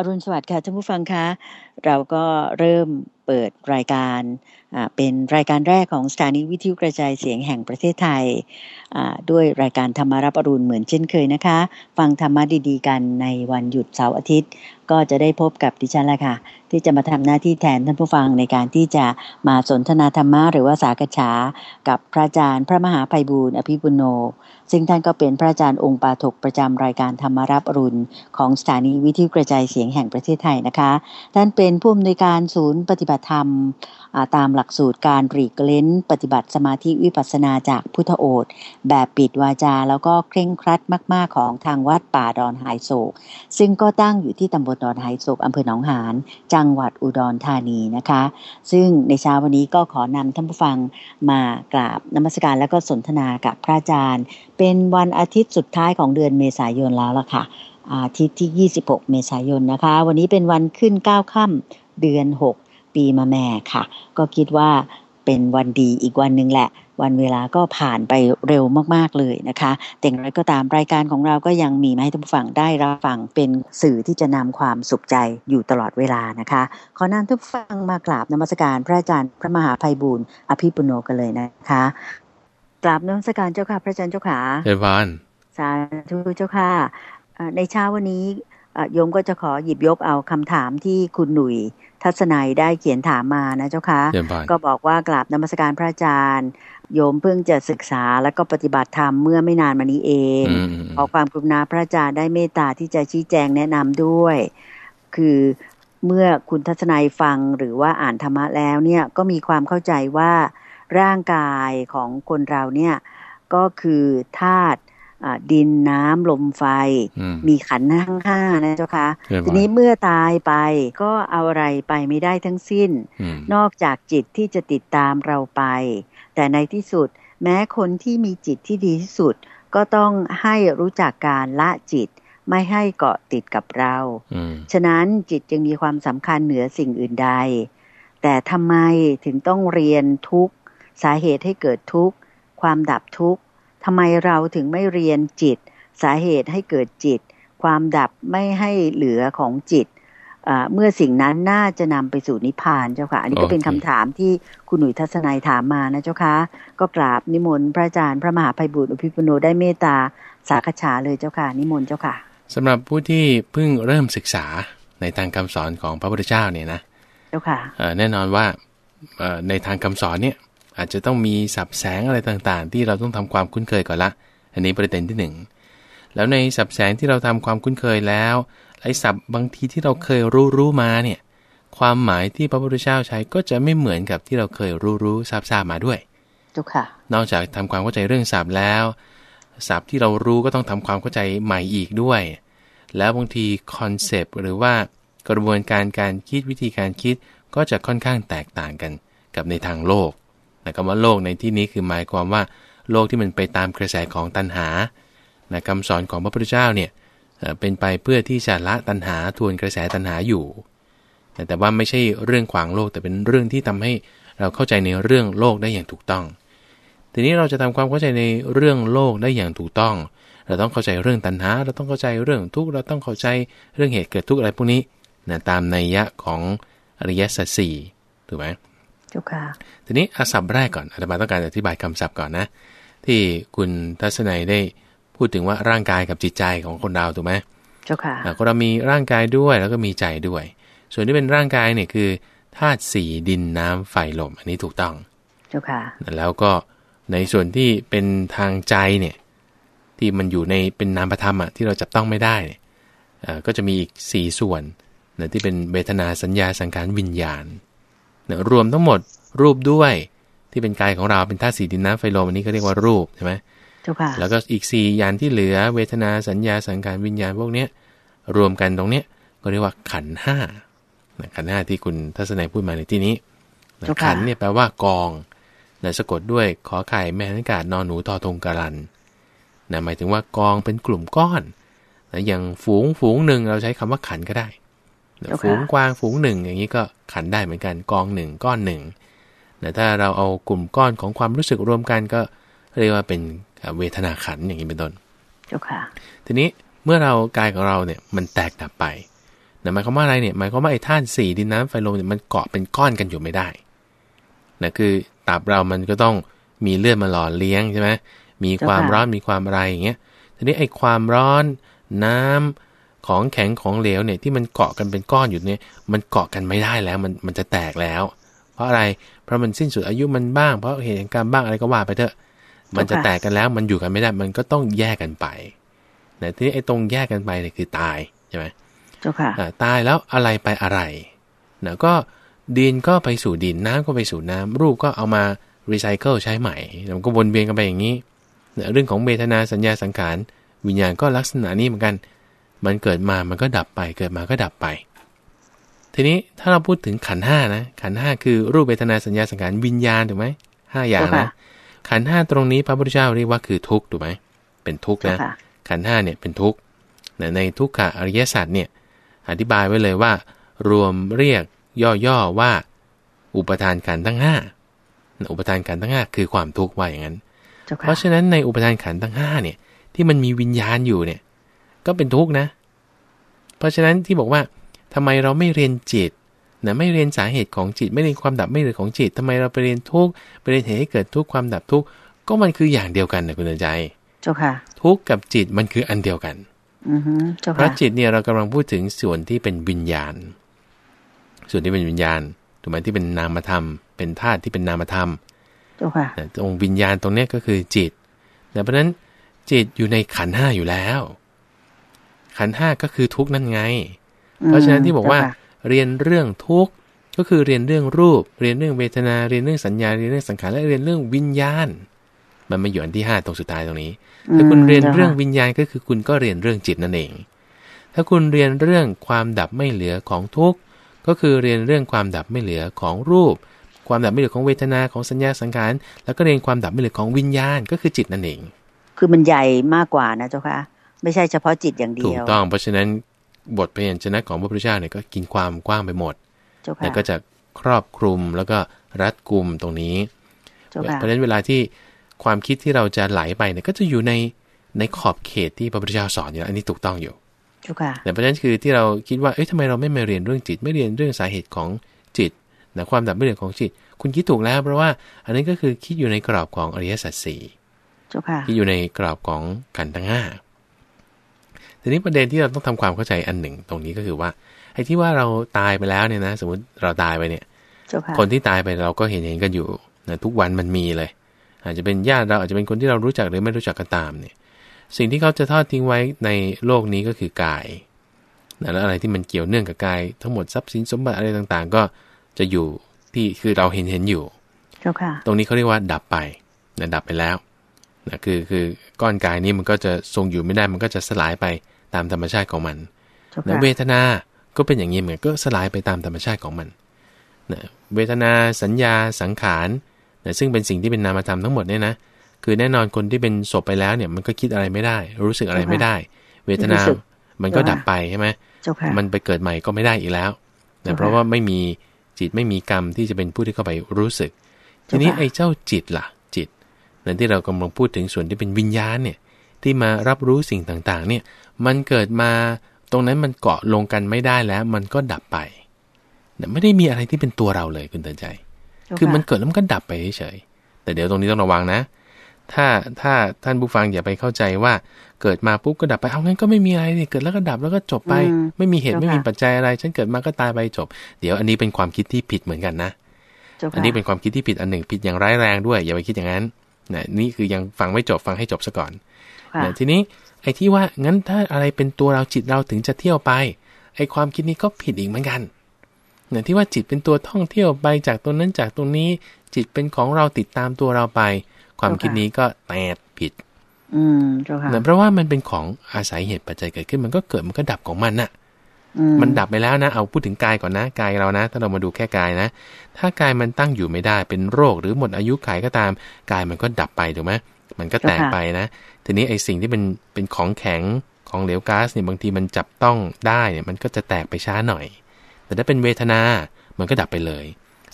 อรุณสวัสดิ์ค่ะท่านผู้ฟังคะเราก็เริ่มเปิดรายการเป็นรายการแรกของสถานีวิทยุกระจายเสียงแห่งประเทศไทยด้วยรายการธรรมารับอรุณเหมือนเช่นเคยนะคะฟังธรรมะดีๆกันในวันหยุดเสาร์อาทิตย์ ก็จะได้พบกับดิฉันละค่ะที่จะมาทำหน้าที่แทนท่านผู้ฟังในการที่จะมาสนทนาธรรมะหรือว่าสากฉากับพระอาจารย์พระมหาภัยบูร์อภิบุโนซึ่งท่านก็เป็นพระอาจารย์องค์ปาถกประจำรายการธรรมารับอรุณ ของสถานีวิทยุกระจายเสียงแห่งประเทศไทยนะคะท่านเป็นผู้อำนวยการศูนย์ปฏิบัติธรรมตามหลักสูตรการรีกเล้นปฏิบัติสมาธิวิปัสนาจากพุทธโอษแบบปิดวาจาแล้วก็เคร่งครัดมากๆของทางวัดป่าดอนหายโศกซึ่งก็ตั้งอยู่ที่ตำบลดอนหายโศกอำเภอหนองหานจังหวัดอุดรธานีนะคะ ซึ่งในเช้าวันนี้ก็ขอนำท่านผู้ฟังมากราบนมัสการแล้วก็สนทนากับพระอาจารย์เป็นวันอาทิตย์สุดท้ายของเดือนเมษายนแล้วล่ะค่ะอาทิตย์ที่ 26 เมษายนนะคะ วันนี้เป็นวันขึ้น9ค่ำเดือน6ปีมาแม่ค่ะ ก็คิดว่าเป็นวันดีอีกวันหนึ่งแหละ วันเวลาก็ผ่านไปเร็วมากๆเลยนะคะแต่อย่างไรก็ตามรายการของเราก็ยังมีมาให้ทุกฝั่งได้รับฟังเป็นสื่อที่จะนำความสุขใจอยู่ตลอดเวลานะคะขอนำทุกฟังมากราบนมัสการ พระอาจารย์ พระมหาภัยบุญอภิปุโนกันเลยนะคะกราบนมัสการเจ้าค่ะพระอาจารย์เจ้าค่ะเจวาานสาธุเจ้าค่ะในเช้าวันนี้โยมก็จะขอหยิบยกเอาคำถามที่คุณหนุ่ย ทัศนัยได้เขียนถามมานะเจ้าคะ ก็บอกว่ากราบนมัสการพระอาจารย์โยมเพิ่งจะศึกษาแล้วก็ปฏิบัติธรรมเมื่อไม่นานมานี้เองขอความกรุณาพระอาจารย์ได้เมตตาที่จะชี้แจงแนะนำด้วย คือเมื่อคุณทัศนัยฟังหรือว่าอ่านธรรมะแล้วเนี่ย ก็มีความเข้าใจว่าร่างกายของคนเราเนี่ยก็คือธาตุดินน้ำลมไฟ มีขันทั้งห้านะเจ้าคะทีนี้เมื่อตายไปก็เอาอะไรไปไม่ได้ทั้งสิ้น นอกจากจิตที่จะติดตามเราไป แต่ในที่สุดแม้คนที่มีจิตที่ดีที่สุดก็ต้องให้รู้จักการละจิต ไม่ให้เกาะติดกับเรา ฉะนั้นจิตจึงมีความสำคัญเหนือสิ่งอื่นใด แต่ทำไมถึงต้องเรียนทุกสาเหตุให้เกิดทุกความดับทุกทำไมเราถึงไม่เรียนจิต สาเหตุให้เกิดจิต ความดับไม่ให้เหลือของจิต เมื่อสิ่งนั้นน่าจะนำไปสู่นิพพานเจ้าค่ะอันนี้ก็เป็นคำถามที่คุณหนุ่ยทัศนัยถามมานะเจ้าค่ะก็กราบนิมนต์ พระอาจารย์พระมหาภัยบุตรอภิปุโนได้เมตตาสาคฉาเลยเจ้าค่ะนิมนต์เจ้าค่ะ สำหรับผู้ที่เพิ่งเริ่มศึกษาในทางคำสอนของพระพุทธเจ้าเนี่ยนะเจ้าค่ะแน่นอนว่าในทางคำสอนเนี่ยอาจจะต้องมีสับแสงอะไรต่างๆ ที่เราต้องทำความคุ้นเคยก่อนละ อันนี้ประเด็นที่ 1 แล้วในสับแสงที่เราทำความคุ้นเคยแล้วไอ้สับบางทีที่เราเคยรู้รู้มาเนี่ย ความหมายที่พระพุทธเจ้าใช้ก็จะไม่เหมือนกับที่เราเคยรู้รู้ทราบทราบมาด้วยจุค่ะนอกจากทำความเข้าใจเรื่องสับแล้วสับที่เรารู้ก็ต้องทำความเข้าใจใหม่อีกด้วย แล้วบางทีคอนเซปต์หรือว่ากระบวนการการคิดวิธีการคิด ก็จะค่อนข้างแตกต่างกัน กับในทางโลกนะคำว่าโลกในที่นี้คือหมายความว่า โลกที่มันไปตามกระแสของตัณหานะคำสอนของพระพุทธเจ้าเนี่ยเป็นไปเพื่อที่จะละตัณหาทวนกระแสตัณหาอยู่แต่ว่าไม่ใช่เรื่องขวางโลกแต่เป็นเรื่องที่ทำให้เราเข้าใจในเรื่องโลกได้อย่างถูกต้อง ทีนี้เราจะทำความเข้าใจในเรื่องโลกได้อย่างถูกต้อง เราต้องเข้าใจเรื่องตัณหา เราต้องเข้าใจเรื่องทุกข์เราต้องเข้าใจเรื่องเหตุเกิดทุกข์อะไรพวกนี้นะตามนัยยะของอริยสัจสี่ถูกไหมจ้าค่ะทีนี้อาศัพท์แรกก่อนอาตมาต้องการอธิบายคำศัพท์ก่อนนะที่คุณทัศนัยได้พูดถึงว่าร่างกายกับจิตใจของคนเราถูกไหมเจ้าค่ะคนเรา มีร่างกายด้วยแล้วก็มีใจด้วย ส่วนที่เป็นร่างกายเนี่ยคือธาตุสี่ดินน้ำไฟลม อันนี้ถูกต้องจ้าค่ะแล้วก็ในส่วนที่เป็นทางใจเนี่ยที่มันอยู่ในเป็นนามธรรมอ่ะที่เราจับต้องไม่ได้ก็จะมีอีกสี่ส่วนนะที่เป็นเบทนาสัญญาสังขารวิญญาณนะรวมทั้งหมดรูปด้วยที่เป็นกายของเราเป็นธาตุสีดินน้ำไฟลมอันนี้ก็เรียกว่ารูปใช่ไหมกค่ะ แล้วก็อีกสี่ยานที่เหลือเวทนาสัญญาสังการ วิญญาณพวกเนี้ยรวมกันตรงเนี้ยก็เรียกว่าขันห้าขันห้าที่คุณทัศนัยพูดมาในที่นี้ขันเนี่ยแปลว่ากองนะสะกดด้วยขอไข่แม่นการนอนหนูทอทงกรันนะหมายถึงว่ากองเป็นกลุ่มก้อนนะอย่างฝูงฝูงหนึ่งเราใช้คำว่าขันก็ได้ฝูงกวางฝูงหนึ่งอย่างนี้ก็ขันได้เหมือนกันกองหนึ่งก้อนหนึ่งแต่ถ้าเราเอากลุ่มก้อนของความรู้สึกรวมกันก็เรียกว่าเป็นเวทนาขันอย่างนี้เป็นต้นจค่ะทีนี้เมื่อเรากายของเราเนี่ยมันแตกดับไปหมายความว่าอะไรเนี่ยหมายความว่าไอ้ธาตุสี่ดินน้ำไฟลมเนี่ยมันเกาะเป็นก้อนกันอยู่ไม่ได้นะคือตับเรามันก็ต้องมีเลือดมาหล่อเลี้ยงใช่ไหมมีความร้อนมีความอะไรอย่างเงี้ยทีนี้ไอ้ความร้อนน้ำของแข็งของเหลวเนี่ยที่มันเกาะกันเป็นก้อนอยู่เนี่ยมันเกาะกันไม่ได้แล้วมันมันจะแตกแล้ว เพราะอะไรเพราะมันสิ้นสุดอายุมันบ้างเพราะเหตุแห่งกรรมบ้างอะไรก็ว่าไปเถอะมันจะแตกกันแล้วมันอยู่กันไม่ได้มันก็ต้องแยกกันไปแต่ที่ไอ้ตรงแยกกันไปเนี่ยคือตายใช่ไหมเจ้าค่ะตายแล้วอะไรไปอะไรนยก็ดินก็ไปสู่ดินน้ำก็ไปสู่น้ำรูปก็เอามารีไซเคิลใช้ใหม่มันก็วนเวียนกันไปอย่างนี้เรื่องของเบทนาสัญญาสังขารวิญญาณก็ลักษณะนี้เหมือนกันมันเกิดมา มันก็ดับไป เกิดมาก็ดับไป ทีนี้ถ้าเราพูดถึงขันห้านะ ขันห้าคือรูปเวทนาสัญญาสังขารวิญญาณถูกไหมห้าอย่างนะขันห้าตรงนี้พระพุทธเจ้าเรียกว่าคือทุกข์ถูกไหม เป็นทุกข์นะ ขันห้าเนี่ยเป็นทุกข์ในทุกขะอริยสัจเนี่ยอธิบายไว้เลยว่า รวมเรียกย่อๆว่าอุปทานขันทั้งห้า อุปทานขันทั้งห้าคือความทุกข์ว่าอย่างนั้น เพราะฉะนั้นในอุปทานขันทั้งห้าเนี่ยที่มันมีวิญญาณอยู่เนี่ยก็เป็นทุกข์นะ เพราะฉะนั้นที่บอกว่า ทำไมเราไม่เรียนจิตนะไม่เรียนสาเหตุของจิต ไม่เรียนความดับไม่เรียนของจิต ทำไมเราไปเรียนทุกข์ไปเรียนเหตุให้เกิดทุกข์ความดับทุกข์ ก็มันคืออย่างเดียวกันนะคุณเดินใจเจ้าค่ะ ทุกข์กับจิตมันคืออันเดียวกันเพราะจิตเนี่ยเรากำลังพูดถึงส่วนที่เป็นวิญญาณ ส่วนที่เป็นวิญญาณถูกไหมที่เป็นนามธรรม เป็นธาตุที่เป็นนามธรรมเจ้าค่ะ ตรงวิญญาณตรงเนี้ก็คือจิต แต่เพราะนั้นจิตอยู่ในขันห้าอยู่แล้วขันห้าก็คือทุกนั่นไง เพราะฉะนั้นที่บอกว่าเรียนเรื่องทุกก็คือเรียนเรื่องรูป เรียนเรื่องเวทนา เรียนเรื่องสัญญา เรียนเรื่องสังขาร และเรียนเรื่องวิญญาณ มันมาอยู่อันที่ห้าตรงสุดท้ายตรงนี้ ถ้าคุณเรียนเรื่องวิญญาณก็คือคุณก็เรียนเรื่องจิตนั่นเอง ถ้าคุณเรียนเรื่องความดับไม่เหลือของทุก ก็คือเรียนเรื่องความดับไม่เหลือของรูป ความดับไม่เหลือของเวทนาของสัญญาสังขาร แล้วก็เรียนความดับไม่เหลือของวิญญาณ ก็คือจิตนั่นเอง คือมันใหญ่มากกว่านะเจ้าค่ะไม่ใช่เฉพาะ จิตอย่างเดียว ถูกต้อง เพราะฉะนั้นบทพยัญชนะของพระพุทธเจ้าเนี่ยก็กินความกว้างไปหมดแต่ก็จะครอบคลุมแล้วก็รัดกุมตรงนี้ เพราะฉะนั้นเวลาที่ความคิดที่เราจะไหลไปเนี่ยก็จะอยู่ในในขอบเขตที่พระพุทธเจ้าสอนอยู่ อันนี้ถูกต้องอยู่ แต่เพราะฉะนั้นคือที่เราคิดว่า เอ๊ะทำไมเราไม่มาเรียนเรื่องจิตไม่เรียนเรื่องสาเหตุของจิตนะความดับไม่เรือดของจิต คุณคิดถูกแล้วเพราะว่า อันนี้ก็คือคิดอยู่ในกรอบของอริยสัจสี่คิดอยู่ในกรอบของกันทั้งห้าทีนี้ประเด็นที่เราต้องทำความเข้าใจอันหนึ่ง ตรงนี้ก็คือว่าไอ้ที่ว่าเราตายไปแล้วเนี่ยนะสมมติเราตายไปเนี่ยคนที่ตายไปเราก็เห็นเห็นกันอยู่นะทุกวันมันมีเลย อาจจะเป็นญาติเราอาจจะเป็นคนที่เรารู้จักหรือไม่รู้จักก็ตามเนี่ย สิ่งที่เขาจะทอดทิ้งไว้ในโลกนี้ก็คือกายนะแล้วอะไรที่มันเกี่ยวเนื่องกับกาย ทั้งหมดทรัพย์สินสมบัติอะไรต่างๆ ก็จะอยู่ที่คือเราเห็นเห็นอยู่ตรงนี้เขาเรียกว่าดับไปนะดับไปแล้วนะคือคือก้อนกายนี้มันก็จะทรงอยู่ไม่ได้มันก็จะสลายไปตามธรรมชาติของมันนะเวทนา ก็เป็นอย่างนี้เหมือนก็สลายไปตามธรรมชาติของมันนะเวทนาสัญญาสังขารนะซึ่งเป็นสิ่งที่เป็นนามธรรมทั้งหมดเนี่ยนะ คือแน่นอนคนที่เป็นศพไปแล้วเนี่ยมันก็คิดอะไรไม่ได้ รู้สึกอะไรไม่ได้ เวทนา มันก็ดับไปใช่ไหมมันไปเกิดใหม่ก็ไม่ได้อีกแล้วนะเพราะว่าไม่มีจิตไม่มีกรรมที่จะเป็นผู้ที่เข้าไปรู้สึก ทีนี้ไอ้เจ้าจิตล่ะ จิต นั่นที่เรากำลังพูดถึงส่วนที่เป็นวิญญาณเนี่ยที่มารับรู้สิ่งต่างๆ เนี่ยมันเกิดมาตรงนั้นมันเกาะลงกันไม่ได้แล้วมันก็ดับไปไม่ได้มีอะไรที่เป็นตัวเราเลยคุณเตือนใจ คือมันเกิดแล้วมันก็ดับไปเฉยแต่เดี๋ยวตรงนี้ต้องระวังนะ ถ้าถ้าท่านผู้ฟังอย่าไปเข้าใจว่าเกิดมาปุ๊บก็ดับไปเอางั้นก็ไม่มีอะไรเนี่ยเกิดแล้วก็ดับแล้วก็จบไปไม่มีเหตุไม่มีปัจจัยอะไร ฉันเกิดมาก็ตายไปจบ เดี๋ยวอันนี้เป็นความคิดที่ผิดเหมือนกันนะอันนี้เป็นความคิดที่ผิดอันหนึ่งผิดอย่างร้ายแรง ด้วยอย่าไปคิดอย่างนั้นนนี่คือยังฟังไม่จบฟังให้จบซะก่อนนะทีนี้ไอ้ที่ว่างั้นถ้าอะไรเป็นตัวเราจิตเราถึงจะเที่ยวไปไอ้ความคิดนี้ก็ผิดอีกเหมือนกันเนี่ยที่ว่าจิตเป็นตัวท่องเที่ยวไปจากตรงนั้นจากตรงนี้ จิตเป็นของเราติดตามตัวเราไป ความคิดนี้ก็แตดผิด อืมเจ้าค่ะเพราะว่ามันเป็นของอาศัยเหตุปัจจัยเกิดขึ้นมันก็เกิดมันก็ดับของมันน่ะมันดับไปแล้วนะเอาพูดถึงกายก่อนนะกายเรานะถ้าเรามาดูแค่กายนะถ้ากายมันตั้งอยู่ไม่ได้เป็นโรคหรือหมดอายุัยก็ตามกายมันก็ดับไปถูกไหมมันก็แตกไปนะ ทีนี้ไอ้สิ่งที่เป็นเป็นของแข็งของเหลวก๊าซเนี่ยบางทีมันจับต้องได้ เนี่ยมันก็จะแตกไปช้าหน่อย แต่ถ้าเป็นเวทนา มันก็ดับไปเลย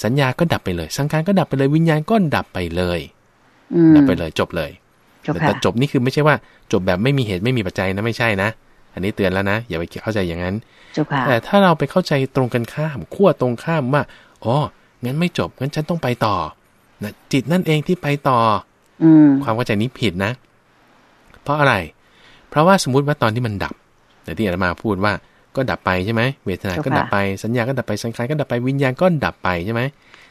สัญญาก็ดับไปเลย สังขารก็ดับไปเลยวิญญาณก็ดับไปเลยดับไปเลยจบเลย แต่จบนี่คือไม่ใช่ว่า จบแบบไม่มีเหตุไม่มีปัจจัยนะไม่ใช่นะ อันนี้เตือนแล้วนะอย่าไปเข้าใจอย่างนั้นแต่ถ้าเราไปเข้าใจตรงกันข้ามขั้วตรงข้ามว่าอ๋องั้นไม่จบงั้นฉันต้องไปต่อ นะ จิตนั่นเองที่ไปต่อความเข้าใจนี้ผิดนะ เพราะอะไร เพราะว่าสมมติว่าตอนที่มันดับ แต่ที่อาตมาพูดว่าก็ดับไปใช่ไหมเวทนาก็ดับไป สัญญาก็ดับไป สังขารก็ดับไป วิญญาณก็ดับไปใช่ไหม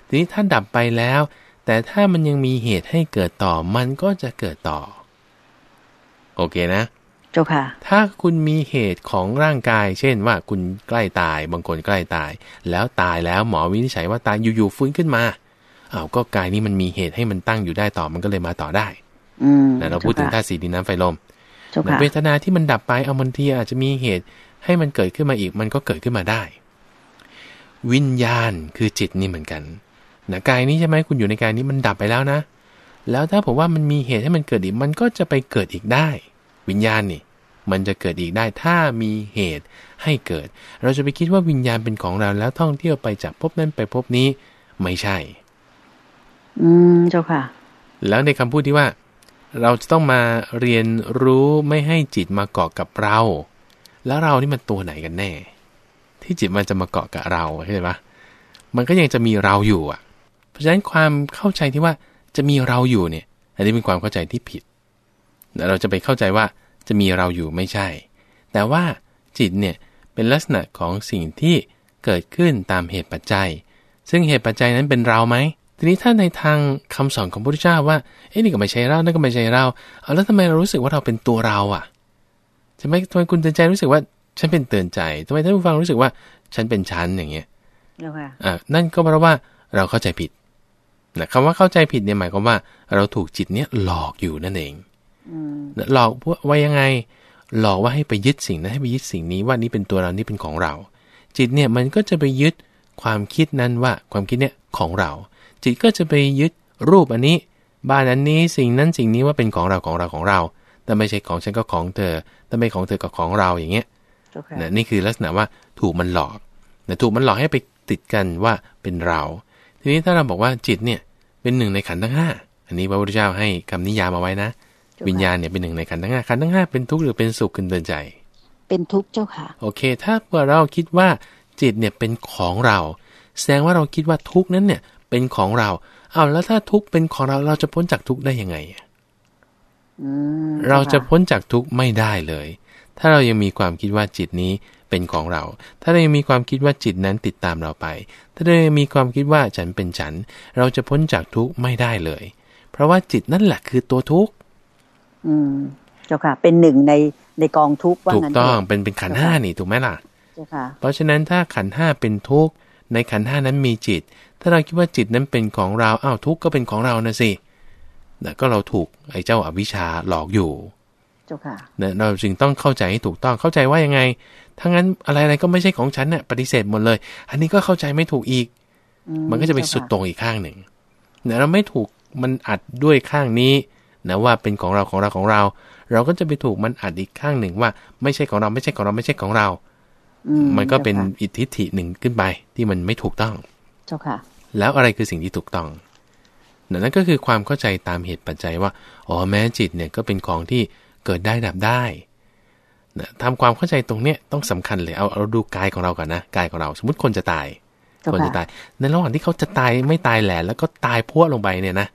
ทีนี้ถ้าดับไปแล้ว แต่ถ้ามันยังมีเหตุให้เกิดต่อมันก็จะเกิดต่อ โอเคนะเจ้าค่ะ ถ้าคุณมีเหตุของร่างกาย เช่นว่าคุณใกล้ตายบางคนใกล้ตาย แล้วตายแล้วหมอวินิจฉัยว่าตายอยู่ๆฟื้นขึ้นมาอ้าวก็กายนี้มันมีเหตุให้มันตั้งอยู่ได้ต่อมันก็เลยมาต่อได้นะเราพูดถึงธาตุสีดินน้ำไฟลมเวทนาที่มันดับไปเอามันทีอาจจะมีเหตุให้มันเกิดขึ้นมาอีก มันก็เกิดขึ้นมาได้ วิญญาณคือจิตนี่เหมือนกัน นะกายนี้ใช่ไหมคุณอยู่ในกายนี้มันดับไปแล้วนะ แล้วถ้าผมว่ามันมีเหตุให้มันเกิดอีก มันก็จะไปเกิดอีกได้ วิญญาณนี่มันจะเกิดอีกได้ ถ้ามีเหตุให้เกิด เราจะไปคิดว่าวิญญาณเป็นของเราแล้วท่องเที่ยวไปจากพบนั้นไปพบนี้ ไม่ใช่อืมเจ้าค่ะ แล้วในคำพูดที่ว่า เราจะต้องมาเรียนรู้ไม่ให้จิตมาเกาะกับเรา แล้วเรานี่มันตัวไหนกันแน่ ที่จิตมันจะมาเกาะกับเราใช่ไหมมันก็ยังจะมีเราอยู่อ่ะ เพราะฉะนั้นความเข้าใจที่ว่าจะมีเราอยู่เนี่ย อันนี้เป็นความเข้าใจที่ผิดเราจะไปเข้าใจว่าจะมีเราอยู่ไม่ใช่ แต่ว่าจิตเนี่ยเป็นลักษณะของสิ่งที่เกิดขึ้นตามเหตุปัจจัย ซึ่งเหตุปัจจัยนั้นเป็นเราไหมทีนี้ถ้าในทางคำสอนของพระพุทธเจ้าว่าเอ๊ะนี่ก็ไม่ใช่ เรา นั่นก็ไม่ใช่เรา เอาแล้วทำไมเรารู้สึกว่าเราเป็นตัวเรา อ่ะทำไมทำไมคุณเตือนใจรู้สึกว่าฉันเป็นเตือนใจ ทำไมท่านผู้ฟังรู้สึกว่าฉันเป็นฉันอย่างเงี้ยอ่านั่นก็เพราะว่าเราเข้าใจผิดนะคำว่าเข้าใจผิดเนี่ยหมายความว่าเราถูกจิตเนี้ยหลอกอยู่นั่นเองหลอกว่ายังไง หลอกว่าให้ไปยึดสิ่งนั้นให้ไปยึดสิ่งนี้ว่านี่เป็นตัวเรานี่เป็นของเรา จิตเนี่ยมันก็จะไปยึดความคิดนั้นว่า ความคิดเนี่ยของเราจิตก็จะไปยึดรูปอันนี้บ้านอันนี้สิ่งนั้นสิ่งนี้ว่าเป็นของเราของเราของเรา แต่ไม่ใช่ของฉัน ก็ของเธอ แต่ไม่ของเธอ ก็ของเราอย่างเงี้ย okay. นะนี่คือลักษณะว่าถูกมันหลอกนะถูกมันหลอกให้ไปติดกันว่าเป็นเรา ทีนี้ถ้าเราบอกว่าจิตเนี่ยเป็นหนึ่งในขันทั้งห้าอันนี้พระพุทธเจ้าให้คำนิยามมาไว้นะ วิญญาณเนี่ยเป็นหนึ่งในขันทั้งห้าขันทั้งห้าเป็นทุกข์หรือเป็นสุขขึ้นเดินใจ เป็นทุกข์เจ้าค่ะ โอเค ถ้าเราคิดว่าจิตเนี่ยเป็นของเรา แสดงว่าเราคิดว่าทุกข์นั้นเนี่ยเป็นของเรา เอาแล้วถ้าทุกข์เป็นของเราเราจะพ้นจากทุกข์ได้ยังไง เราจะพ้นจากทุกข์ไม่ได้เลย ถ้าเรายังมีความคิดว่าจิตนี้ เป็นของเรา ถ้าเรายังมีความคิดว่าจิตนั้นติดตามเราไป ถ้าเรายังมีความคิดว่าฉันเป็นฉัน เราจะพ้นจากทุกข์ไม่ได้เลย เพราะว่าจิตนั่นแหละคือตัวทุกข์อืมเจ้าค่ะ เป็นหนึ่งในในกองทุกข์ว่าถูกต้องเป็นเป็นขันห้านี่ถูกไหมล่ะเจ้าค่ะ เพราะฉะนั้นถ้าขันห้าเป็นทุกข์ในขันห้านั้นมีจิต ถ้าเราคิดว่าจิตนั้นเป็นของเราเอ้าทุกข์ก็เป็นของเรานะสิก็เราถูกไอ้เจ้าอาวิชชาหลอกอยู่เราจึงต้องเข้าใจให้ถูกต้อง เข้าใจว่ายังไงถ้างั้นอะไรอะไรก็ไม่ใช่ของฉันเนี่ยปฏิเสธหมดเลย อันนี้ก็เข้าใจไม่ถูกอีก มันก็จะไปสุดตรงอีกข้างหนึ่งเนี่ยเราไม่ถูกมันอัดด้วยข้างนี้นะว่าเป็นของเราของเราของเรา เราก็จะไปถูกมันอัดอีกข้างหนึ่งว่าไม่ใช่ของเราไม่ใช่ของเราไม่ใช่ของเรามันก็เป็นอิทธิฐิหนึ่งขึ้นไป ที่มันไม่ถูกต้องเจ้าค่ะแล้วอะไรคือสิ่งที่ถูกต้องนั่นก็คือความเข้าใจตามเหตุปัจจัยว่าอ๋อแม้จิตเนี่ยก็เป็นของที่เกิดได้ดับได้นทำความเข้าใจตรงเนี้ยต้องสำคัญเลยเอาเราดูกายของเราก่อนนะกายของเราสมมติคนจะตาย คนจะตายในระหว่างที่เขาจะตายไม่ตายแหละแล้วก็ตายพวกลงไปเนี่ยนะ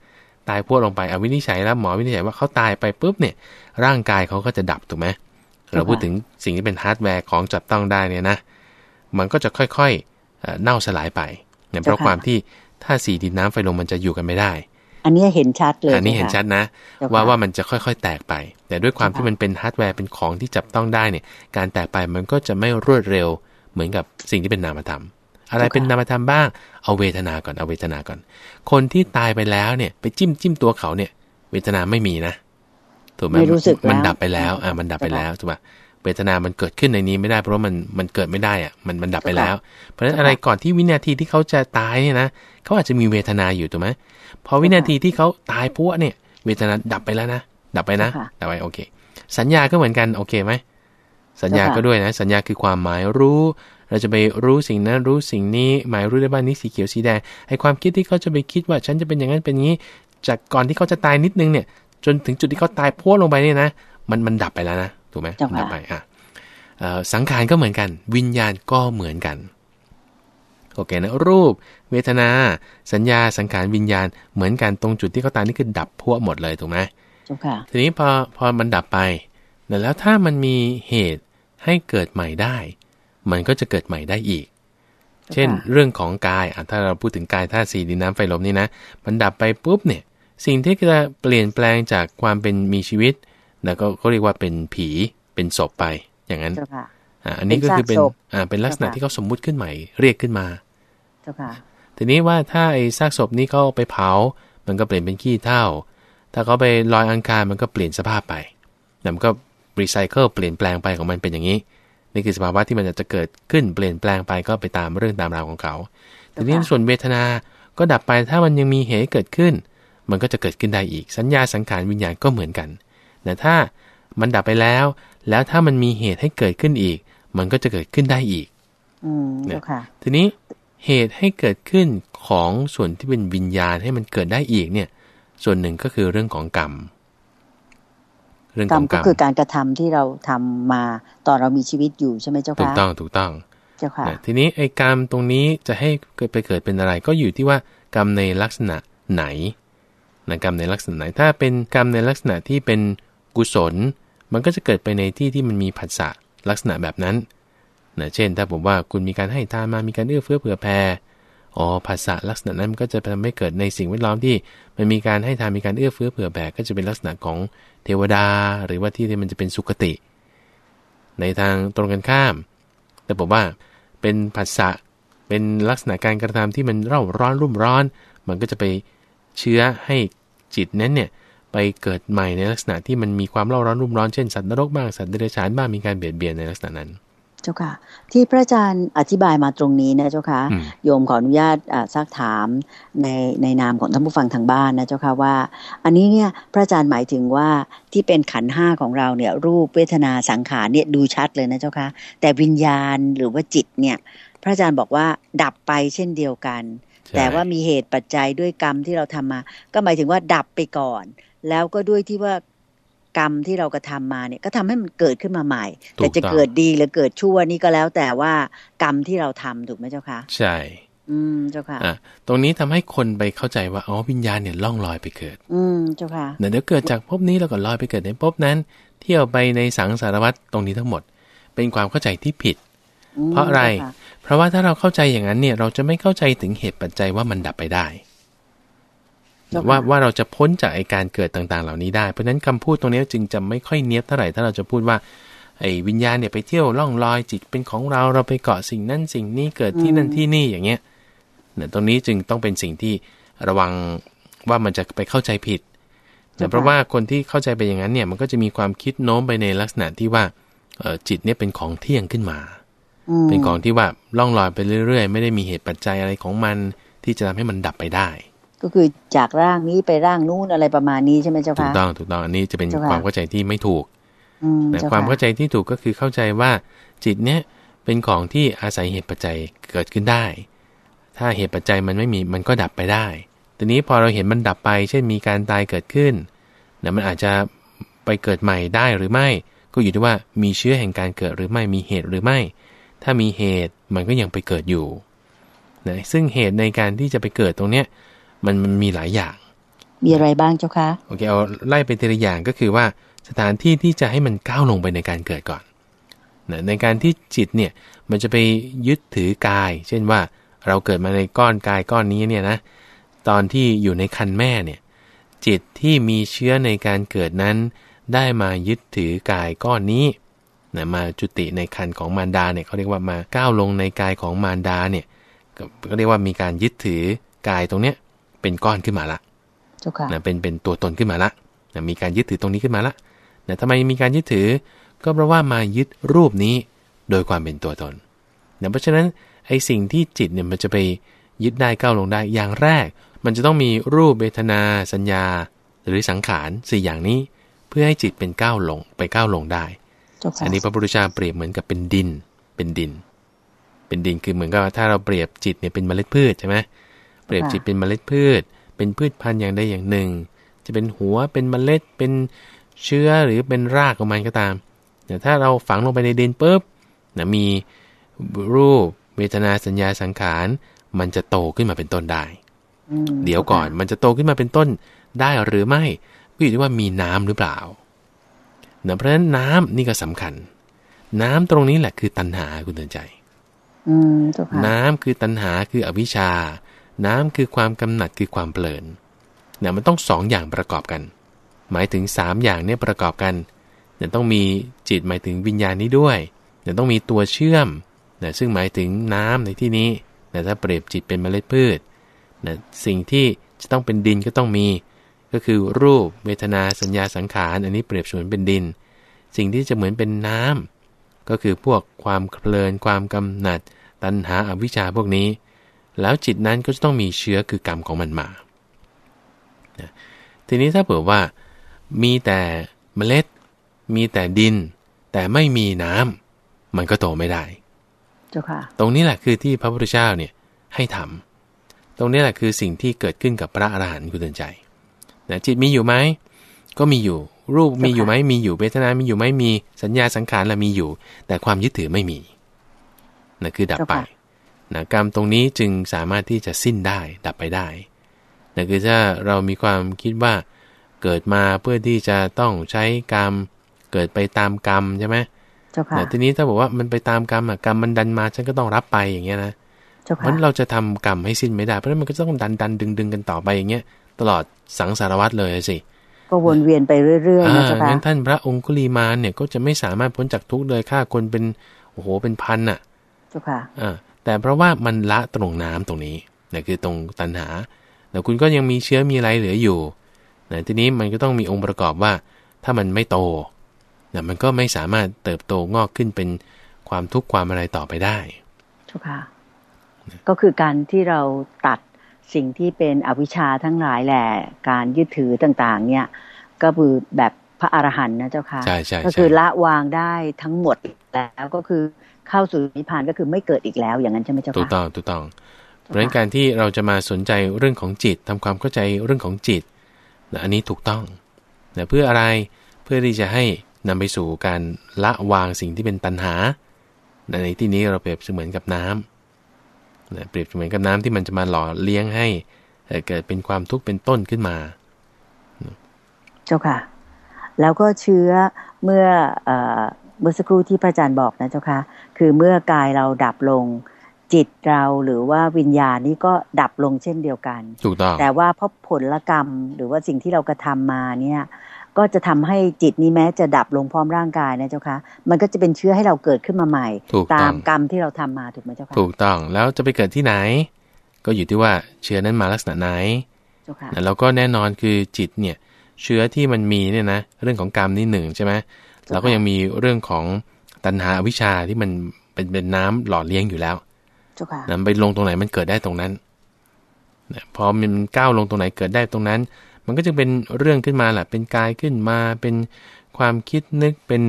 ตายพวกลงไปเอาวินิจฉัยแล้วหมอวินิจฉัยว่าเขาตายไปปุ๊บเนี่ย ร่างกายเขาก็จะดับถูกไหมเราพูดถึงสิ่งที่เป็นฮาร์ดแวร์ของจับต้องได้เนี่ยนะ มันก็จะค่อย ๆเน่าสลายไปเนี่ยเพราะความที่ถ้าสีดินน้ำไฟลมมันจะอยู่กันไม่ได้ อันนี้เห็นชัดเลยอันนี้เห็นชัดนะว่าว่ามันจะค่อย ๆ แตกไป แต่ด้วยความที่มันเป็นฮาร์ดแวร์เป็นของที่จับต้องได้เนี่ย การแตกไปมันก็จะไม่รวดเร็วเหมือนกับสิ่งที่เป็นนามธรรม อะไรเป็นนามธรรมบ้างเอาเวทนาก่อนเอาเวทนาก่อน คนที่ตายไปแล้วเนี่ยไปจิ้มจิ้มตัวเขาเนี่ยเวทนาไม่มีนะถูกไหมไม่รู้สึกมันดับไปแล้วอ่ามันดับไปแล้วถูกไหมเวทนามันเกิดขึ้นในนี้ไม่ได้ เพราะมันมันเกิดไม่ได้อ่ะมันมันดับไปแล้ว เพราะฉะนั้นอะไรก่อนที่วินาทีที่เขาจะตายเนี่ยนะเขาอาจจะมีเวทนาอยู่ถูกไหมพอวินาทีที่เขาตายพวกเนี่ยเวทนาดับไปแล้วนะดับไปนะดับไปโอเค สัญญาก็เหมือนกันโอเคไหมสัญญาก็ด้วยนะ สัญญาคือความหมายรู้ เราจะไปรู้สิ่งนั้นรู้สิ่งนี้หมายรู้ได้บ้างนี้สีเขียวสีแดงไอความคิดที่เขาจะไปคิดว่าฉันจะเป็นอย่างนั้นเป็นนี้ จากก่อนที่เขาจะตายนิดนึงเนี่ยจนถึงจุดที่เขาตายพัวลงไปเนี่ยนะมันมันดับไปแล้วนะถูกไหมดับไปอ่ะสังขารก็เหมือนกัน วิญญาณก็เหมือนกันโอเคนะรูปเวทนา สัญญาสังขารวิญญาณเหมือนกันตรงจุดที่เขาตายนี่คือดับพัวหมดเลยถูกไหมถูกค่ะทีนี้พอพอมันดับไป แล้วถ้ามันมีเหตุให้เกิดใหม่ได้ มันก็จะเกิดใหม่ได้อีก เช่นเรื่องของกายถ้าเราพูดถึงกายธาตุสี่ดินน้ำไฟลมนี่นะมันดับไปปุ๊บเนี่ยสิ่งที่จะเปลี่ยนแปลงจากความเป็นมีชีวิตนะก็เขาเรียกว่าเป็นผีเป็นศพไปอย่างนั้น อันนี้ก็คือเป็นอ่าเป็นลักษณะที่เขาสมมุติขึ้นใหม่ เรียกขึ้นมา ทีนี้ว่าถ้าไอ้ซากศพนี้เขาไปเผา มันก็เปลี่ยนเป็นขี้เท่า ถ้าเขาไปลอยอังคารมันก็เปลี่ยนสภาพไปนะมันก็รีไซเคิลเปลี่ยนแปลงไปของมันเป็นอย่างนี้ นี่คือสภาวะที่มันจะเกิดขึ้นเปลี่ยนแปลงไปก็ไปตามเรื่องตามราวของเขา ทีนี้ส่วนเวทนาก็ดับไปถ้ามันยังมีเหตุเกิดขึ้นมันก็จะเกิดขึ้นได้อีกสัญญาสังขารวิญญาณก็เหมือนกัน แต่ถ้ามันดับไปแล้ว แล้วถ้ามันมีเหตุให้เกิดขึ้นอีก มันก็จะเกิดขึ้นได้อีกืมค่ะ ทีนี้เหตุให้เกิดขึ้นของส่วนที่เป็นวิญญาณให้มันเกิดได้อีก เนี่ย ส่วนหนึ่งก็คือเรื่องของกรรม เรื่ององกรรมก็คือการกระทำที่เราทำมาตอนเรามีชีวิตอยู่ใช่ไหมเจ้าค่ะถูกต้อง ถูกต้อง เจ้าค่ะ ทีนี้ไอ้กรรมตรงนี้จะให้เกิดไปเกิดเป็นอะไร ก็อยู่ที่ว่ากรรมในลักษณะไหนนะกรรมในลักษณะไหนถ้าเป็นกรรมในลักษณะที่เป็นกุศล มันก็จะเกิดไปในที่ที่มันมีผัสสะลักษณะแบบนั้นนะเช่นถ้าผมว่าคุณมีการให้ทานมามีการเอื้อเฟื้อเผื่อแผ่อ๋อัสสะลักษณะนั้นมันก็จะทำให้เกิดในสิ่งแวดล้อมที่มันมีการให้ทานมีการเอื้อเฟื้อเผื่อแผ่ก็จะเป็นลักษณะของเทวดา หรือว่าที่ที่มันจะเป็นสุคติ ในทางตรงกันข้าม แต่ผมว่าเป็นผัสสะเป็นลักษณะการกระทำที่มันเร่าร้อนรุ่มร้อน มันก็จะไปเชื้อให้จิตนั้นเนี่ยไปเกิดใหม่ในลักษณะที่มันมีความเล่าร้อนรุ่มร้อน เช่นสัตว์นรกบ้างสัตว์เดรัจฉานบ้างมีการเบียดเบียนในลักษณะนั้น เจ้าค่ะที่พระอาจารย์อธิบายมาตรงนี้นะเจ้าค่ะโยมขออนุญาตซักถาม ในในนามของท่านผู้ฟังทางบ้านนะเจ้าค่ะว่า อันนี้เนี่ยพระอาจารย์หมายถึงว่าที่เป็นขันห้าของเราเนี่ยรูปเวทนาสังขารเนี่ยดูชัดเลยนะเจ้าค่ะแต่วิญญาณหรือว่าจิตเนี่ย พระอาจารย์บอกว่าดับไปเช่นเดียวกันแต่ว่ามีเหตุปัจจัยด้วยกรรมที่เราทำมา ก็หมายถึงว่าดับไปก่อน แล้วก็ด้วยที่ว่ากรรมที่เรากระทามาเนี่ยก็ทำให้มันเกิดขึ้นมาใหม่ แต่จะเกิดดีหรือเกิดชั่วนี่ก็แล้ว แต่ว่า กรรมที่เราทำถูกไหมเจ้าคะใช่ อืมเจ้าค่ะอะตรงนี้ทำให้คนไปเข้าใจว่าอ๋อวิญญาณเนี่ยล่องลอยไปเกิด อืมเจ้าค่ะเดี๋ยวเกิดจากภพนี้แล้วก็ลอยไปเกิดในภพนั้นเที่ยวไปในสังสารวัตรตรงนี้ทั้งหมด เป็นความเข้าใจที่ผิดเพราะอะไร เพราะว่าถ้าเราเข้าใจอย่างนั้นเนี่ยเราจะไม่เข้าใจถึงเหตุปัจจัยว่ามันดับไปได้ ว่าว่าเราจะพ้นจากไอการเกิดต่าง ๆ เหล่านี้ได้ เพราะนั้นคำพูดตรงนี้จึงจะไม่ค่อยเนี้ยบเท่าไหร่ ถ้าเราจะพูดว่า ไอ้วิญญาณเนี่ยไปเที่ยวล่องลอยจิตเป็นของเรา เราไปเกาะสิ่งนั้น สิ่งนี้เกิดที่นั่นที่นี่อย่างเงี้ย เนี่ยตรงนี้จึงต้องเป็นสิ่งที่ระวังว่ามันจะไปเข้าใจผิดเนี่ยเพราะว่าคนที่เข้าใจไปอย่างนั้นเนี่ยมันก็จะมีความคิดโน้มไปในลักษณะที่ว่าจิตเนี่ยเป็นของเที่ยงขึ้นมาเป็นของที่ว่าล่องลอยไปเรื่อยๆไม่ได้มีเหตุปัจจัยอะไรของมันที่จะทำให้มันดับไปได้ ก็คือจากร่างนี้ไปร่างนู้นอะไรประมาณนี้ใช่ไหมเจ้าคะถูกต้องถูกต้องอันนี้จะเป็นความเข้าใจที่ไม่ถูกแต่ความเข้าใจที่ถูกก็คือเข้าใจว่า จิตเนี้ยเป็นของที่อาศัยเหตุปัจจัยเกิดขึ้นได้ ถ้าเหตุปัจจัยมันไม่มีมันก็ดับไปได้ทีนี้พอเราเห็นมันดับไปเช่นมีการตายเกิดขึ้นนยมันอาจจะไปเกิดใหม่ได้หรือไม่ ก็อยู่ที่ว่ามีเชื้อแห่งการเกิดหรือไม่มีเหตุหรือไม่ถ้ามีเหตุมันก็ยังไปเกิดอยู่นะซึ่งเหตุในการที่จะไปเกิดตรงเนี้ยมันมันมีหลายอย่าง มีอะไรบ้างเจ้าคะ โอเคเอาไล่ไปทีละอย่างก็คือว่าสถานที่ที่จะให้มันก้าวลงไปในการเกิดก่อนนะในการที่จิตเนี่ยมันจะไปยึดถือกาย เช่นว่าเราเกิดมาในก้อนกายก้อนนี้เนี่ยนะตอนที่อยู่ในคันแม่เนี่ยจิตที่มีเชื้อในการเกิดนั้น ได้มายึดถือกายก้อนนี้นะมาจุติในคันของมารดาเนี่ยเขาเรียกว่ามาก้าวลงในกายของมารดาเนี่ยก็เรียกว่ามีการยึดถือกายตรงเนี้ยเป็นก้อนขึ้นมาละนะเป็นเป็นตัวตนขึ้นมาละนะมีการยึดถือตรงนี้ขึ้นมาละนะทำไมมีการยึดถือ ก็เพราะว่ามายึดรูปนี้โดยความเป็นตัวตนนะเพราะฉะนั้นไอ้สิ่งที่จิตเนี่ยมันจะไปยึดได้ก้าวลงได้อย่างแรกมันจะต้องมีรูปเวทนาสัญญาหรือสังขารสี่อย่างนี้เพื่อให้จิตเป็นก้าวลงไปก้าวลงได้อันนี้พระพุทธเจ้าเปรียบเหมือนกับเป็นดิน เป็นดิน เป็นดิน คือเหมือนกับถ้าเราเปรียบจิตเนี่ยเป็นเมล็ดพืชใช่ไหมเปรียบจิตเป็นเมล็ดพืช เป็นพืชพันธุ์อย่างใดอย่างหนึ่ง จะเป็นหัว เป็นเมล็ด เป็นเชื้อหรือเป็นรากของมันก็ตาม แต่ถ้าเราฝังลงไปในดินปุ๊บนะมีรูปเวทนาสัญญาสังขาร มันจะโตขึ้นมาเป็นต้นได้ เดี๋ยวก่อนมันจะโตขึ้นมาเป็นต้นได้หรือไม่ ก็อยู่ที่ว่ามีน้ำหรือเปล่าเนะเพราะฉะนั้นน้ำนี่ก็สำคัญ น้ำตรงนี้แหละคือตัณหาคุณเตือนใจน้ำคือตัณหาคืออวิชชา น้ำคือความกำหนัดคือความเปลินเนี่ยมันต้องสองอย่างประกอบกัน หมายถึง3อย่างเนี่ยประกอบกันเนี่ยต้องมีจิตหมายถึงวิญญาณนี้ด้วยเนี่ยต้องมีตัวเชื่อมเนี่ยซึ่งหมายถึงน้ำในที่นี้เนี่ยถ้าเปรียบจิตเป็นเมล็ดพืชเนี่ยสิ่งที่จะต้องเป็นดินก็ต้องมีก็คือรูปเวทนาสัญญาสังขาร อันนี้เปรียบเสมือนเป็นดิน สิ่งที่จะเหมือนเป็นน้ำ ก็คือพวกความเพลินความกำหนัดตัณหาอวิชชาพวกนี้ แล้วจิตนั้นก็จะต้องมีเชื้อคือกรรมของมันมา ทีนี้ถ้าเผื่อว่ามีแต่เมล็ดมีแต่ดิน แต่ไม่มีน้ำ มันก็โตไม่ได้จ้าค่ะ ตรงนี้แหละคือที่พระพุทธเจ้าเนี่ยให้ทำตรงนี้แหละคือสิ่งที่เกิดขึ้นกับพระอรหันต์คุณเตือนใจนะจิตมีอยู่ไหมก็มีอยู่ รูปมีอยู่ไหมมีอยู่เวทนามีอยู่ไหมมี สัญญาสังขารละมีอยู่ แต่ความยึดถือไม่มีนะคือดับไปนะกรรมตรงนี้จึงสามารถที่จะสิ้นได้ดับไปได้นะคือถ้าเรามีความคิดว่าเกิดมาเพื่อที่จะต้องใช้กรรม เกิดไปตามกรรมใช่ไหมเจ้าค่ะแต่ทีนี้ถ้าบอกว่ามันไปตามกรรมอะกรรมมันดันมาฉันก็ต้องรับไปอย่างเงี้ยนะเพราะเราจะทำกรรมให้สิ้นไม่ได้ เพราะนั้นมันก็ต้องดันดันดึงดึงกันต่อไปอย่างเงี้ยตลอดสังสารวัตรเลยสิ ก็วนเวียนไปเรื่อยๆนะจ๊ะงั้นท่านพระองคุลีมานเนี่ย ก็จะไม่สามารถพ้นจากทุกข์เลยค่าคนเป็นโอ้โหเป็นพันน่ะจ้ค่ะอ่าแต่เพราะว่ามันละตรงน้ำตรงนี้นะคือตรงตันหาแต่คุณก็ยังมีเชื้อมีอะไรเหลืออยู่นะทีนี้มันก็ต้องมีองค์ประกอบว่า ถ้ามันไม่โตนะมันก็ไม่สามารถเติบโตงอกขึ้นเป็นความทุกข์ความอะไรต่อไปได้ชุค่ะ ก็คือการที่เราตัดสิ่งที่เป็นอวิชชาทั้งหลายแหละการยึดถือต่างๆเนี่ยก็คือแบบพระอรหันต์นะเจ้าค่ะใช่ใช่ก็คือละวางได้ทั้งหมดแล้วก็คือเข้าสู่นิพพานก็คือไม่เกิดอีกแล้วอย่างนั้นใช่ไหมเจ้าค่ะถูกต้องถูกต้องเพราะการที่เราจะมาสนใจเรื่องของจิตทำความเข้าใจเรื่องของจิตนะอันนี้ถูกต้องนะเพื่ออะไรเพื่อที่จะให้นำไปสู่การละวางสิ่งที่เป็นตัณหา ในที่นี้เราเปรียบเสมือนกับน้ำนะเปรียบเหมือนกับน้ำที่มันจะมาหล่อเลี้ยงให้เกิดเป็นความทุกข์เป็นต้นขึ้นมา เจ้าค่ะ แล้วก็เชื้อเมื่อเมื่อสักครู่ที่พระอาจารย์บอกนะเจ้าค่ะคือเมื่อกายเราดับลงจิตเราหรือว่าวิญญาณนี้ก็ดับลงเช่นเดียวกัน ถูกต้อง แต่ว่าเพราะผลกรรมหรือว่าสิ่งที่เรากระทามาเนี่ยก็จะทำให้จิตนี้แม้จะดับลงพร้อมร่างกายนะเจ้าคะมันก็จะเป็นเชื้อให้เราเกิดขึ้นมาใหม่ ตามกรรมที่เราทำมาถูกไหมเจ้าคะถูกต้องแล้วจะไปเกิดที่ไหน ก็อยู่ที่ว่าเชื้อนั้นมาลักษณะไหนแล้วก็แน่นอนคือจิตเนี่ย เชื้อที่มันมีเนี่ยนะ เรื่องของกรรมนี่หนึ่งใช่ไหมเราก็ยังมีเรื่องของตัณหาวิชาที่มันเป็นเป็นน้ำหล่อเลี้ยงอยู่แล้วนำไปลงตรงไหนมันเกิดได้ตรงนั้นพอมันก้าวลงตรงไหนเกิดได้ตรงนั้นมันก็จึงเป็นเรื่องขึ้นมาแหละ เป็นกายขึ้นมา เป็นความคิดนึกเป็น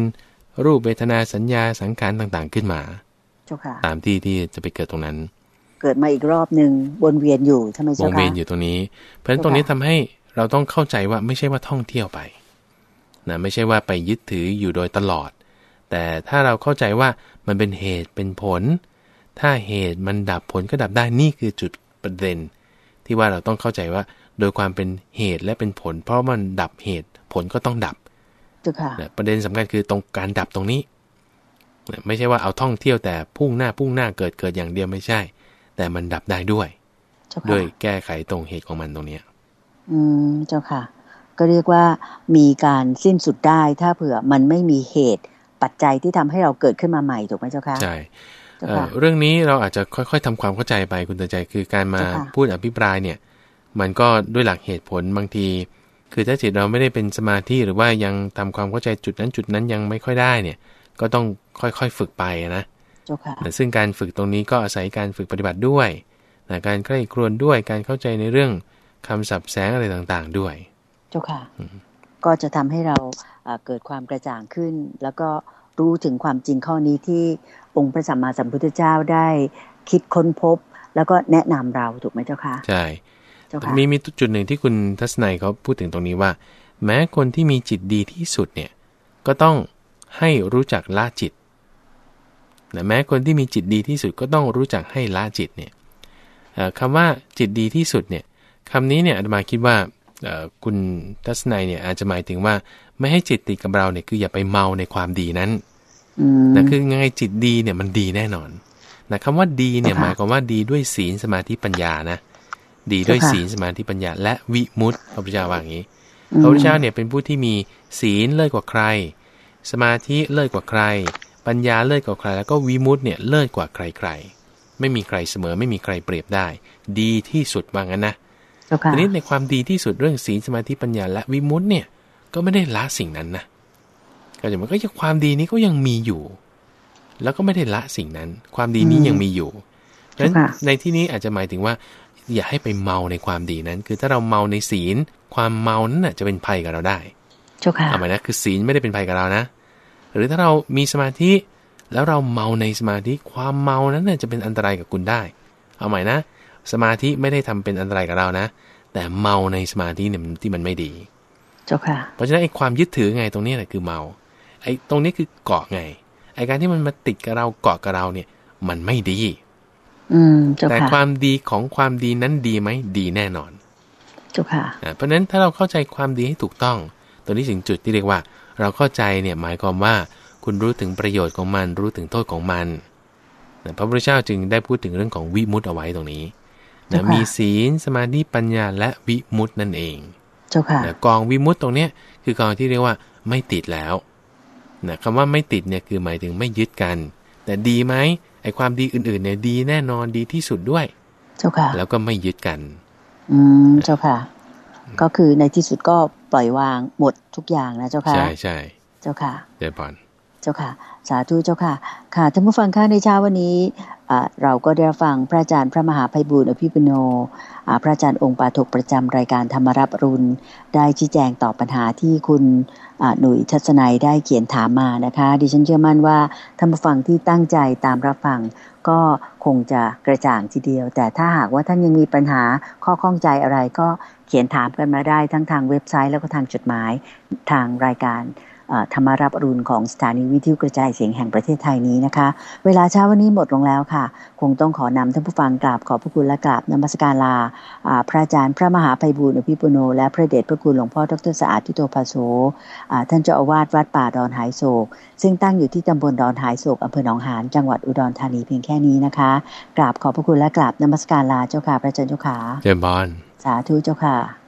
รูปเวทนาสัญญาสังขารต่างๆขึ้นมาาตามที่ที่จะไปเกิดตรงนั้น เกิดมาอีกรอบหนึ่งวนเวียนอยู่ทำไมใช่ไหมวนเวียนอยู่ตรงนี้ เพราะฉะนั้นตรงนี้ทำให้เราต้องเข้าใจว่าไม่ใช่ว่าท่องเที่ยวไป นะไม่ใช่ว่าไปยึดถืออยู่โดยตลอด แต่ถ้าเราเข้าใจว่ามันเป็นเหตุเป็นผล ถ้าเหตุมันดับผลก็ดับได้ นี่คือจุดประเด็น ที่ว่าเราต้องเข้าใจว่าโดยความเป็นเหตุและเป็นผล เพราะมันดับเหตุผลก็ต้องดับค่ะประเด็นสำคัญคือตรงการดับตรงนี้ไม่ใช่ว่าเอาท่องเที่ยวแต่พุ่งหน้าพุ่งหน้าเกิดเกิดอย่างเดียวไม่ใช่ แต่มันดับได้ด้วยด้วยแก้ไขตรงเหตุของมันตรงเนี้ยอืมเจ้าค่ะ ก็เรียกว่ามีการสิ้นสุดได้ถ้าเผื่อ มันไม่มีเหตุปัจจัยที่ทำให้เราเกิดขึ้นมาใหม่ถูกไหมเจ้าค่ะใช่เรื่องนี้เราอาจจะค่อย ๆ ทำความเข้าใจไป คุณเตือนใจคือการมาพูดอภิปรายเนี่ยมันก็ด้วยหลักเหตุผลบางที คือถ้าจิตเราไม่ได้เป็นสมาธิหรือว่ายังทำความเข้าใจจุดนั้นจุดนั้นยังไม่ค่อยได้เนี่ยก็ต้องค่อยๆฝึกไปนะซึ่งการฝึกตรงนี้ก็อาศัยการฝึกปฏิบัติด้วยการใกล้ครวนด้วยการเข้าใจในเรื่องคำศัพท์แสงอะไรต่าง ๆ ด้วย เจ้าค่ะก็จะทำให้เราเกิดความกระจ่างขึ้น แล้วก็รู้ถึงความจริงข้อนี้ที่องค์พระสัมมาสัมพุทธเจ้าได้คิดค้นพบแล้วก็แนะนำเราถูกไหมเจ้าค่ะใช่จ้าค่ะมีมีจุดหนึ่งที่คุณทัศนัยเขาพูดถึงตรงนี้ว่า แม้คนที่มีจิตดีที่สุดเนี่ยก็ต้องให้รู้จักละจิตต่แม้คนที่มีจิตดีที่สุดก็ต้องรู้จักให้ละจิตเนี่ยคำว่าจิตดีที่สุดเนี่ยคำนี้เนี่ยอาตมาคิดว่าคุณทัศนัยเนี่ย อาจจะหมายถึงว่าไม่ให้จิตติดกับเราเนี่ยคืออย่าไปเมาในความดีนั้นนะคือไงจิตดีเนี่ยมันดีแน่นอนนะคำว่าดีเนี่ยหมายความว่าดีด้วยศีลสมาธิปัญญานะดีด้วยศีลสมาธิปัญญาและวิมุตติพระพุทธเจ้าว่าอย่างนี้พระพุทธเจ้าเนี่ยเป็นผู้ที่มีศีลเลิศกว่าใคร สมาธิเลิศกว่าใคร ปัญญาเลิศกว่าใครแล้วก็วิมุตติเนี่ยเลิศกว่าใครใครไม่มีใครเสมอไม่มีใครเปรียบได้ ดีที่สุดว่างั้นนะทีนี้ในความดีที่สุดเรื่องศีลสมาธิปัญญา และวิมุตติเนี่ย ก็ไม่ได้ละสิ่งนั้นนะก็จะมันก็ยังความดีนี้ก็ยังมีอยู่ แล้วก็ไม่ได้ละสิ่งนั้น ความดีนี้ยังมีอยู่ดังนั้นในที่นี้อาจจะหมายถึงว่าอย่าให้ไปเมาในความดีนั้น คือถ้าเราเมาในศีล ความเมานั้นจะเป็นภัยกับเราได้เจ้าค่ะทำไมนะคือศีลไม่ได้เป็นภัยกับเรานะ หรือถ้าเรามีสมาธิแล้วเราเมาในสมาธิความเมานั้นจะเป็นอันตรายกับคุณได้ เอาใหม่นะสมาธิไม่ได้ทำเป็นอันตรายกับเรานะ แต่เมาในสมาธิเนี่ยที่มันไม่ดีเจ้าค่ะ เพราะฉะนั้นไอ้ความยึดถือไงตรงนี้แหละคือเมาไอ้ตรงนี้คือเกาะไงไอ้การที่มันมาติดกับเราเกาะกับเราเนี่ย มันไม่ดีแต่ความดีของความดีนั้นดีไหมดีแน่นอนจุค่ะเพราะฉะนั้นถ้าเราเข้าใจความดีให้ถูกต้องตัวนี้ถึงจุดที่เรียกว่า เราเข้าใจเนี่ยหมายความว่า คุณรู้ถึงประโยชน์ของมัน รู้ถึงโทษของมันพระพุทธเจ้าจึงได้พูดถึงเรื่องของวิมุตต์เอาไว้ตรงนี้นะมีศีลสมาธิปัญญา และวิมุตต์นั่นเองเจ้าค่ะกองวิมุตต์ตรงเนี้ยคือกองที่เรียกว่า ไม่ติดแล้วนะคำว่าไม่ติดเนี่ยคือหมายถึงไม่ยึดกัน แต่ดีไหมไอ้ความดีอื่นๆ เนี่ย ดีแน่นอนดีที่สุดด้วย เจ้าค่ะ แล้วก็ไม่ยึดกัน อืมเจ้าค่ะ ก็คือในที่สุดก็ปล่อยวางหมดทุกอย่างนะเจ้าค่ะ ใช่ใช่เจ้าค่ะเดบอนเจ้าค่ะ สาธุเจ้าค่ะ ค่ะท่านผู้ฟังค่ะในเช้าวันนี้เราก็ได้ฟังพระอาจารย์พระมหาภัยบุญอภิปุโน พระอาจารย์องค์ปาถกประจำรายการธรรมรับรุนได้ชี้แจงต่อปัญหาที่คุณหนุ่ยทัศนัยได้เขียนถามมานะคะ ดิฉันเชื่อมั่นว่าท่านผู้ฟังที่ตั้งใจตามรับฟังก็คงจะกระจ่างทีเดียว แต่ถ้าหากว่าท่านยังมีปัญหาข้อข้องใจอะไรก็เขียนถามกันมาได้ทั้งทางเว็บไซต์แล้วก็ทางจดหมายทางรายการธรรมรับรุณของสถานีวิทยุกระจายเสียงแห่งประเทศไทยนี้นะคะ เวลาเช้าวันนี้หมดลงแล้วค่ะ คงต้องขอนำท่านผู้ฟังกราบขอพระคุณและกราบนมัสการลาพระอาจารย์ พระมหาไพบูลอภิปุโน และพระเดชพระคุณหลวงพ่อดรสะอาดทิโตภาโสท่านเจ้าอาวาสวัดป่าดอนหายโศก ซึ่งตั้งอยู่ที่ตำบลดอนหายโศกอำเภอหนองหานจังหวัดอุดรธานีเพียงแค่นี้นะคะกราบขอพระคุณและกราบนมัสการลาเจ้าค่ะพระอาจารย์เจ้าค่ะเจ้าบอนสาธุเจ้าค่ะ